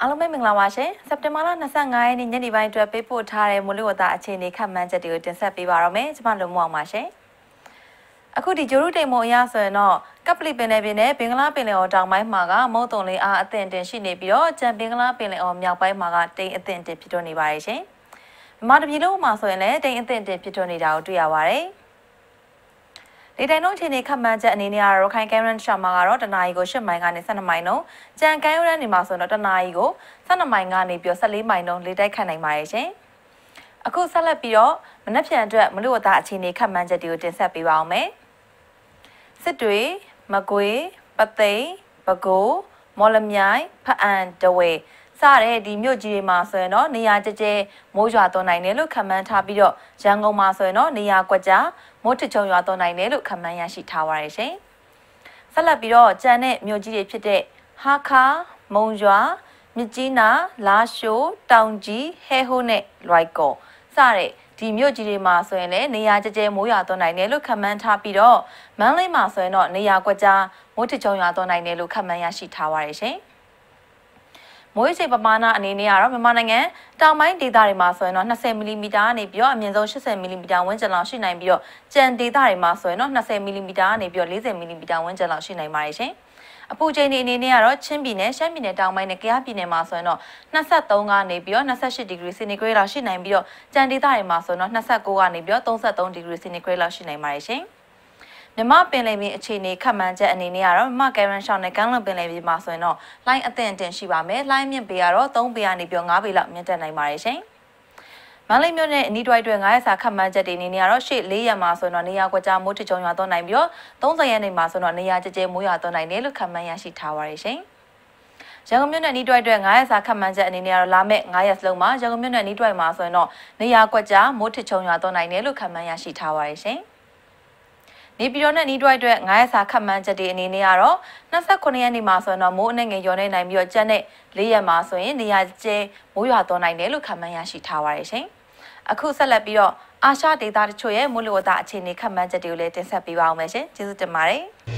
အားလုံးပဲမင်္ဂလာပါရှင်စက်တင်ဘာလ25ရက်နေ့ညနေပိုင်းအတွက်ပေးပို့ထားတဲ့မိုးလေဝသအခြေအနေခန့်မှန်းချက်တွေကိုတင်ဆက်ပေးပါရမယ်ကျွန်မလုံမောင်ပါရှင်အခုဒီဂျိုရုတိမ်မုံအရဆိုရင်တော့ကပလီပင်လယ်ပင်နဲ့ဘင်္ဂလားပင်လယ်အော်တောင်ပိုင်းမှာကမုတ်တုံလေးအားအသင့်တင်ရှိနေပြီးတော့ကြံဘင်္ဂလားပင်လယ်အော်မြောက်ပိုင်းမှာကတိမ်အသင့်တင်ဖြစ်ထွန်းနေပါတယ်ရှင်မြန်မာပြည်လုံးမှာဆိုရင်လည်းတိမ်အသင့်တင်ဖြစ်ထွန်းနေတာကိုတွေ့ရပါတယ်လေတိုင်နှုန်းချိန်နေခန့်မှန်းချက်အနေနဲ့ကတော့ရခိုင်ကဲရန်ရှာမှာကတော့တနာရီကို10မိုင်ကနေ12မိုင်နှုန်းကြံကဲရန်နေမှာဆိုတော့တနာရီကို12မိုင်ကနေပြီးတော့14မိုင်နှုန်းလေတိုက်ခတ်နိုင်ပါတယ်ရှင်အခုဆက်လက်ပြီးတော့မနက်ဖြန်အတွက်မလို့အသားအခြေအနေခန့်မှန်းချက်တွေကိုတင်ဆက်ပေးပါအောင်မယ်စစ်တွေမကွေးပသိမ်ပဲခူးမော်လမြိုင်ဖအံတဝဲစတဲ့ဒီမြို့ကြီးတွေမှာဆိုရင်တော့နေရာကျကျမိုးရွာသွန်းနိုင်တယ်လို့ခန့်မှန်းထားပြီးတော့ရန်ကုန်မှာဆိုရင်တော့နေရာကွက်ကြားမိုးထချုံရွာသွန်းနိုင်တယ်လို့ခန့်မှန်းရရှိထားပါရရှင်။ဆက်လက်ပြီးတော့ကြံတဲ့မြို့ကြီးတွေဖြစ်တဲ့ဟာခါမုံရွာမြကြီးနာလာရှိုးတောင်ကြီးဟဲဟိုးနဲ့လွိုက်ကော်စတဲ့ဒီမြို့ကြီးတွေမှာဆိုရင်လည်းနေရာကျကျမိုးရွာသွန်းနိုင်တယ်လို့ခန့်မှန်းထားပြီးတော့မန္တလေးမှာဆိုရင်တော့နေရာကွက်ကြားမိုးထချုံရွာသွန်းနိုင်တယ်လို့ခန့်မှန်းရရှိထားပါရရှင်။မိုးရေချိန်ပမာဏအနေနဲ့ကတော့မြန်မာနိုင်ငံတောင်ပိုင်းဒေသတွေမှာဆိုရင်တော့20မီလီမီတာကနေပြီးတော့အမြင့်ဆုံး80မီလီမီတာဝန်းကျင်လောက်ရှိနိုင်ပြီးတော့ကြံဒေသတွေမှာဆိုရင်တော့20မီလီမီတာကနေပြီးတော့40မီလီမီတာဝန်းကျင်လောက်ရှိနိုင်ပါတယ်ရှင်အပူချိန်ဒီအနေနဲ့ကတော့ချင်းပြည်နယ်ရှမ်းပြည်နယ်တောင်ပိုင်းနဲ့ကယားပြည်နယ်မှာဆိုရင်တော့23ကနေပြီးတော့28ဒီဂရီစင်တီဂရိတ်လောက်ရှိနိုင်ပြီးတော့ကြံဒေသတွေမှာဆိုရင်တော့29ကနေပြီးတော့33ဒီဂရီစင်တီဂရိတ်လောက်ရှိနိုင်ပါတယ်ရှင်။မြမပင်လယ်ပြင်အခြေအနေခန့်မှန်းချက်အနေနဲ့ကတော့မြမကယ်ရန်ရှောင်းနဲ့ကမ်းလွန်ပင်လယ်ပြင်မှာဆိုရင်တော့လိုင်းအသင့်အတင်ရှိပါမယ်လိုင်းမြင့်ပေကတော့3ပေကနေပြီးတော့5ပေလောက်မြင့်တက်နိုင်ပါတယ်ရှင်မန္တလေးမြို့နယ်အနီးတိုင်းတွင်9ရက်စာခန့်မှန်းချက်တွေနေနေရတော့ရှေ့4ရက်မှာဆိုတော့နေရာကွက်ကြားမိုးတကြုံရွာသွန်းနိုင်ပြီးတော့30ရက်နေမှာဆိုတော့နေရာကျကျမိုးရွာသွန်းနိုင်တယ်လို့ခန့်မှန်းရရှိထားပါတယ်ရှင်ရန်ကုန်မြို့နယ်နီးတွိုက်အတွက်9ရက်စာခန့်မှန်းချက်အနေနဲ့ကတော့လာမယ့်9ရက်စလုံးမှာရန်ကုန်မြို့နယ်နီးတွိုက်မှာဆိုရင်တော့နေရာကွက်ကြားမိုးထချုံရွာသွန်းနိုင်တယ်လို့ခန့်မှန်းရရှိထားပါတယ်ရှင်။နေပြည်တော်နဲ့နီးတွိုက်အတွက်9ရက်စာခတ်မှန်းချက်တွေအနေနဲ့ကတော့28ရက်နေ့မှာဆိုတော့မိုးအနှံ့ငယ်ရောနေနိုင်ပြီးတော့ကြက်နဲ့၄ရက်မှာဆိုရင်နေရာကျဲမိုးရွာသွန်းနိုင်တယ်လို့ခတ်မှန်းရရှိထားပါတယ်ရှင်။အခုဆက်လက်ပြီးတော့အာရှဒေတာတချို့ရဲ့မိုးလေဝသအခြေအနေခတ်မှန်းချက်တွေကိုလည်းတင်ဆက်ပေးပါအောင်မယ်ရှင်။ကျေးဇူးတင်ပါတယ်။